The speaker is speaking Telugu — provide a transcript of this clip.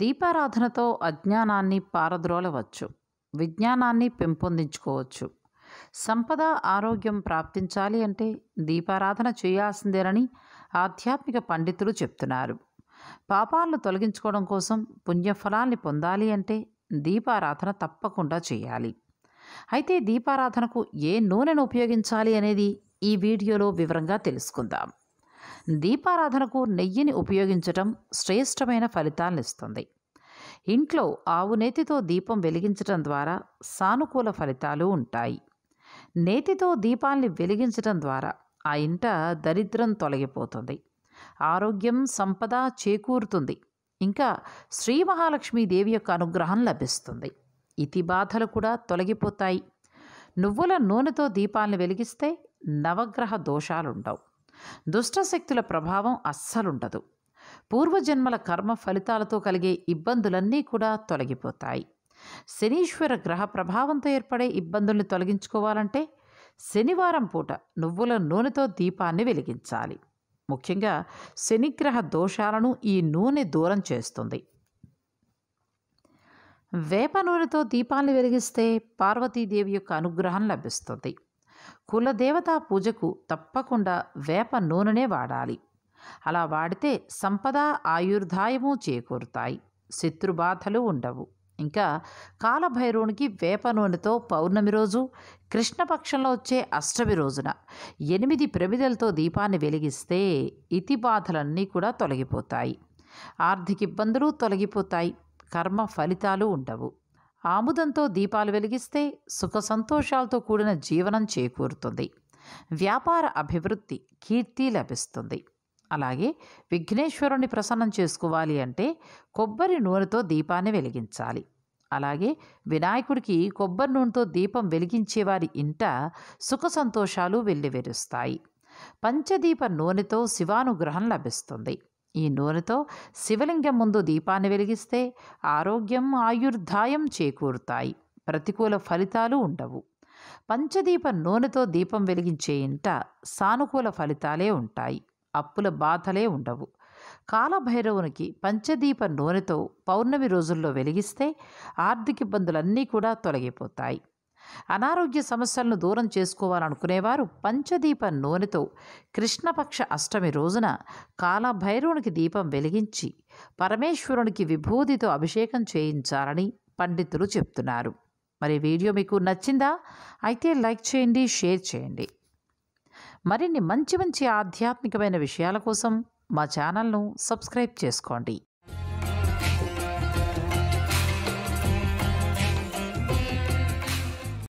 దీపారాధనతో అజ్ఞానాన్ని పారద్రోలవచ్చు విజ్ఞానాన్ని పెంపొందించుకోవచ్చు సంపద ఆరోగ్యం ప్రాప్తించాలి అంటే దీపారాధన చేయాల్సిందేనని ఆధ్యాత్మిక పండితులు చెప్తున్నారు పాపాలను తొలగించుకోవడం కోసం పుణ్యఫలాన్ని పొందాలి అంటే దీపారాధన తప్పకుండా చేయాలి అయితే దీపారాధనకు ఏ నూనెను ఉపయోగించాలి అనేది ఈ వీడియోలో వివరంగా తెలుసుకుందాం దీపారాధనకు నెయ్యిని ఉపయోగించటం శ్రేష్టమైన ఫలితాలనిస్తుంది ఇంట్లో ఆవు నేతితో దీపం వెలిగించటం ద్వారా సానుకూల ఫలితాలు ఉంటాయి నేతితో దీపాల్ని వెలిగించటం ద్వారా ఆ ఇంట దరిద్రం తొలగిపోతుంది ఆరోగ్యం సంపద చేకూరుతుంది ఇంకా శ్రీ మహాలక్ష్మీదేవి యొక్క అనుగ్రహం లభిస్తుంది ఇతి బాధలు కూడా తొలగిపోతాయి నువ్వుల నూనెతో దీపాలను వెలిగిస్తే నవగ్రహ దోషాలుండవు దుష్టశక్తుల ప్రభావం అస్సలుండదు పూర్వజన్మల కర్మ ఫలితాలతో కలిగే ఇబ్బందులన్నీ కూడా తొలగిపోతాయి శనీశ్వర గ్రహ ప్రభావంతో ఏర్పడే ఇబ్బందుల్ని తొలగించుకోవాలంటే శనివారం పూట నువ్వుల నూనెతో దీపాన్ని వెలిగించాలి ముఖ్యంగా శనిగ్రహ దోషాలను ఈ నూనె దూరం చేస్తుంది వేప నూనెతో దీపాన్ని వెలిగిస్తే పార్వతీదేవి యొక్క అనుగ్రహం లభిస్తుంది కులదేవతా పూజకు తప్పకుండా వేప నూనెనే వాడాలి అలా వాడితే సంపద ఆయుర్దాయము చేకూరుతాయి శత్రుబాధలు ఉండవు ఇంకా కాలభైరవునికి వేప నూనెతో పౌర్ణమి రోజు కృష్ణపక్షంలో వచ్చే అష్టమి రోజున ఎనిమిది ప్రమిదలతో దీపాన్ని వెలిగిస్తే ఇతి బాధలన్నీ కూడా తొలగిపోతాయి ఆర్థిక ఇబ్బందులు తొలగిపోతాయి కర్మ ఫలితాలు ఉండవు ఆముదంతో దీపాలు వెలిగిస్తే సుఖ సంతోషాలతో కూడిన జీవనం చేకూరుతుంది వ్యాపార అభివృద్ధి కీర్తి లభిస్తుంది అలాగే విఘ్నేశ్వరుణ్ణి ప్రసన్నం చేసుకోవాలి అంటే కొబ్బరి నూనెతో దీపాన్ని వెలిగించాలి అలాగే వినాయకుడికి కొబ్బరి నూనెతో దీపం వెలిగించేవారి ఇంట సుఖ సంతోషాలు వెల్లివెరుస్తాయి పంచదీప నూనెతో శివానుగ్రహం లభిస్తుంది ఈ నూనెతో శివలింగం ముందు దీపాన్ని వెలిగిస్తే ఆరోగ్యం ఆయుర్ధాయం చేకూరుతాయి ప్రతికూల ఫలితాలు ఉండవు పంచదీప నూనెతో దీపం వెలిగించే ఇంట సానుకూల ఫలితాలే ఉంటాయి అప్పుల బాధలే ఉండవు కాలభైరవునికి పంచదీప నూనెతో పౌర్ణమి రోజుల్లో వెలిగిస్తే ఆర్థిక ఇబ్బందులన్నీ కూడా తొలగిపోతాయి అనారోగ్య సమస్యలను దూరం చేసుకోవాలనుకునేవారు పంచదీప నూనెతో కృష్ణపక్ష అష్టమి రోజున కాలభైరవునికి దీపం వెలిగించి పరమేశ్వరునికి విభూతితో అభిషేకం చేయించాలని పండితులు చెప్తున్నారు మరి వీడియో మీకు నచ్చిందా అయితే లైక్ చేయండి షేర్ చేయండి మరిన్ని మంచి మంచి ఆధ్యాత్మికమైన విషయాల కోసం మా ఛానల్ను సబ్స్క్రైబ్ చేసుకోండి